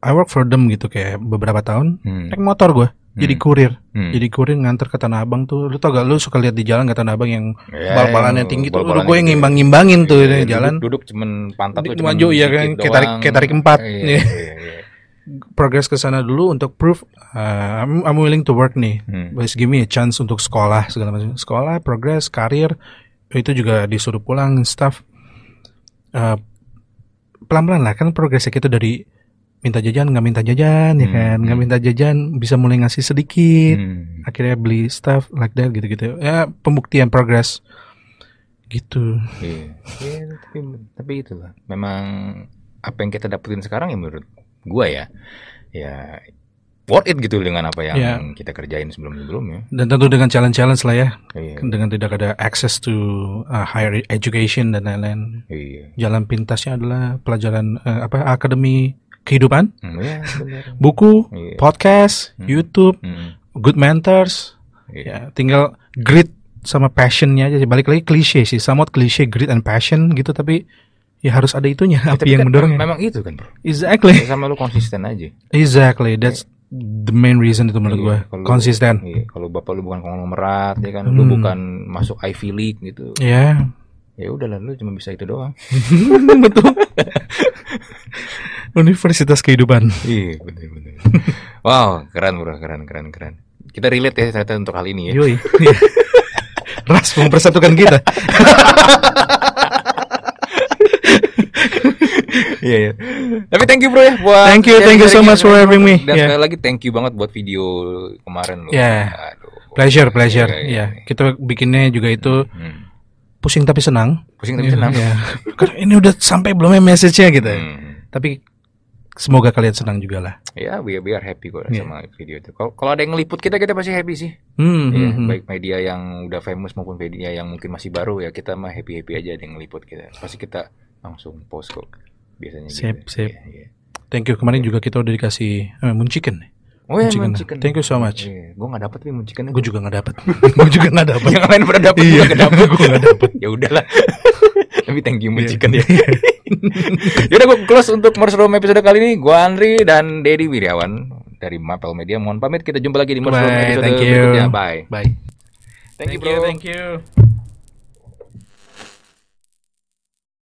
I work for them gitu kayak beberapa tahun hmm. naik motor gue jadi hmm. kurir hmm. jadi kurir nganter ke Tanah Abang tuh lu tau gak lu suka lihat di jalan ke Tanah Abang yang yeah, ya, bal balannya ya, tinggi tuh lu gue yang ngimbang-ngimbangin tuh yeah, duduk, jalan duduk cuman pantat di, tuh cuman maju iya kan kayak tarik kayak tarik empat yeah, yeah. yeah. Iya. progres ke sana dulu untuk proof uh, I'm, I'm willing to work nih hmm. please give me a chance untuk sekolah segala macam sekolah progress, karir itu juga disuruh pulang staff uh, pelan-pelan lah kan progresnya kita dari minta jajan nggak minta jajan ya hmm. ya kan nggak hmm. minta jajan bisa mulai ngasih sedikit hmm. akhirnya beli stuff like that gitu-gitu ya pembuktian progress gitu yeah. yeah, tapi, tapi itulah memang apa yang kita dapetin sekarang ya menurut gua ya ya worth it gitu dengan apa yang yeah. kita kerjain sebelum-sebelumnya. Dan tentu dengan challenge-challenge lah ya. Yeah. Dengan tidak ada access to uh, higher education dan lain-lain. Yeah. Jalan pintasnya adalah pelajaran uh, apa akademi kehidupan. mm, yeah, iya, Buku, yeah. podcast, mm. YouTube, mm. good mentors. Yeah. Ya, tinggal grit sama passionnya aja. Balik lagi klise sih, somewhat klise grit and passion gitu tapi ya harus ada itunya ya, api yang kan mendorong. Memang itu kan, Bro. Exactly. Ya, sama lu konsisten aja. Exactly. Iya. That's yeah. the main reason itu menurut yeah, gue. Konsisten. Iya, kalau bapak lu bukan konglomerat ya kan, hmm. lu bukan masuk Ivy League gitu. ya, Yeah. Ya udah lah lu cuma bisa itu doang. Betul. Universitas kehidupan. Iya, benar-benar. wow, keren bro, keren, keren, keren. Kita relate ya ternyata untuk hal ini ya. Yoi. Ras mempersatukan kita. Iya, iya. Tapi thank you bro ya buat Thank you, thank you so much for having me. Dan yeah. sekali lagi thank you banget buat video kemarin lo. Yeah. Aduh. Pleasure, pleasure. Iya, iya yeah, yeah, yeah. kita bikinnya juga itu hmm, hmm. pusing tapi senang. Pusing tapi senang. Ya. ini udah sampai belum ya message-nya gitu. Hmm. hmm. Tapi semoga kalian senang juga lah. Ya, yeah, we, we are happy kok yeah. sama video itu. Kalau ada yang ngeliput kita, kita pasti happy sih. Hmm, yeah, hmm, hmm, baik media yang udah famous maupun media yang mungkin masih baru ya kita mah happy happy aja ada yang ngeliput kita. Pasti kita langsung post kok biasanya. Sip, gitu. sip. Yeah, yeah. Thank you. Kemarin yeah. juga kita udah dikasih uh, chicken. Oh ya, chicken. chicken. Thank you so much. Iya, gue gak dapet nih moon chicken. Gue juga gak dapet. gue juga gak dapet. Yang lain pada dapet, iya, gue gak dapet. gue gak dapet. ya udahlah. Tapi thank you moon yeah. chicken ya. Yaudah gue close untuk Morse Room episode kali ini. Gue Andri dan Dedi Wiryawan dari Mapel Media. Mohon pamit kita jumpa lagi di Morse Room episode thank you. berikutnya. Bye. Bye. Thank, thank you bro. You, thank you.